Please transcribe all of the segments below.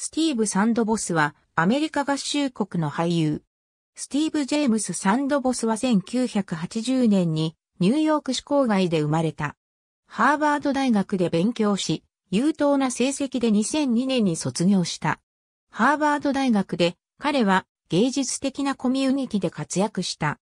スティーブ・サンドボスはアメリカ合衆国の俳優。スティーブ・ジェームス・サンドボスは1980年にニューヨーク市郊外で生まれた。ハーバード大学で勉強し、優等な成績で2002年に卒業した。ハーバード大学で彼は芸術的なコミュニティで活躍した。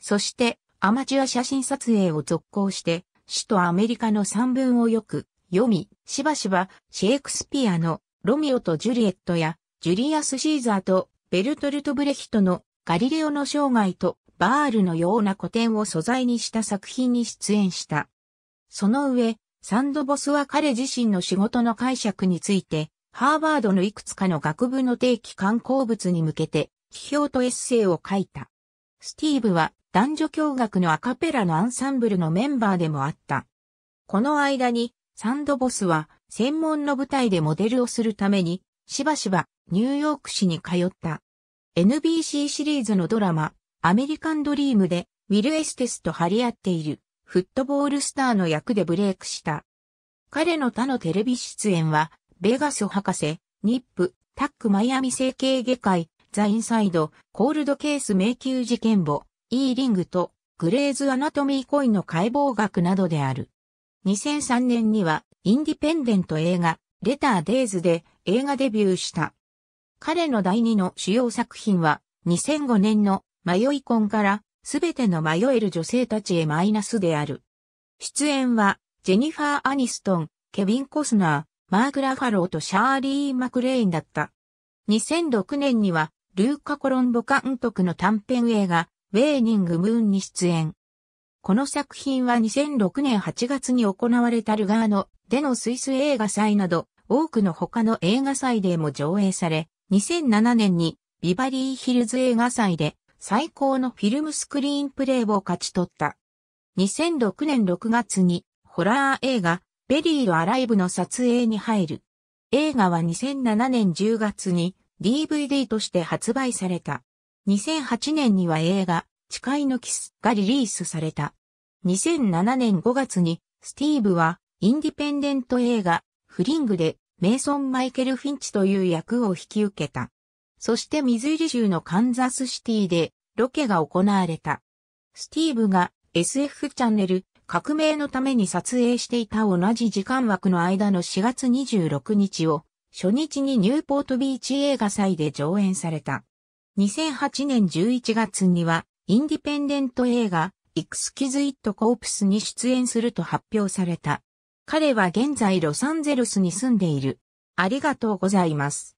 そしてアマチュア写真撮影を続行して、首都アメリカの三文をよく読み、しばしばシェイクスピアのロミオとジュリエットや、ジュリアス・シーザーと、ベルトルト・ブレヒトの、ガリレオの生涯と、バールのような古典を素材にした作品に出演した。その上、サンドボスは彼自身の仕事の解釈について、ハーバードのいくつかの学部の定期刊行物に向けて、批評とエッセイを書いた。スティーブは男女共学のアカペラのアンサンブルのメンバーでもあった。この間に、サンドボスは専門の舞台でモデルをするために、しばしばニューヨーク市に通った。NBC シリーズのドラマ、アメリカンドリームで、ウィル・エステスと張り合っている、フットボールスターの役でブレイクした。彼の他のテレビ出演は、ベガス博士、ニップ、タックマイアミ整形外科医、ザ・インサイド、コールドケース迷宮事件簿、イーリングと、グレーズ・アナトミー・コインの解剖学などである。2003年には、インディペンデント映画、レターデイズで映画デビューした。彼の第二の主要作品は、2005年の迷い婚からすべての迷える女性たちへマイナスである。出演は、ジェニファー・アニストン、ケビン・コスナー、マーク・ラファローとシャーリー・マクレインだった。2006年には、ルーカ・コロンボ監督の短編映画、ウェーニング・ムーンに出演。この作品は2006年8月に行われたルガーのでのスイス映画祭など、多くの他の映画祭でも上映され、2007年にビバリーヒルズ映画祭で最高のフィルムスクリーンプレイを勝ち取った。2006年6月にホラー映画ベリーロアライブの撮影に入る。映画は2007年10月に DVD として発売された。2008年には映画誓いのキスがリリースされた。2007年5月にスティーブはインディペンデント映画、フリングで、メイソン・マイケル・フィンチという役を引き受けた。そしてミズイリ州のカンザスシティで、ロケが行われた。スティーブが SF チャンネル革命のために撮影していた同じ時間枠の間の4月26日を初日にニューポートビーチ映画祭で上演された。2008年11月にはインディペンデント映画エクスキズイット・コープスに出演すると発表された。彼は現在ロサンゼルスに住んでいる。ありがとうございます。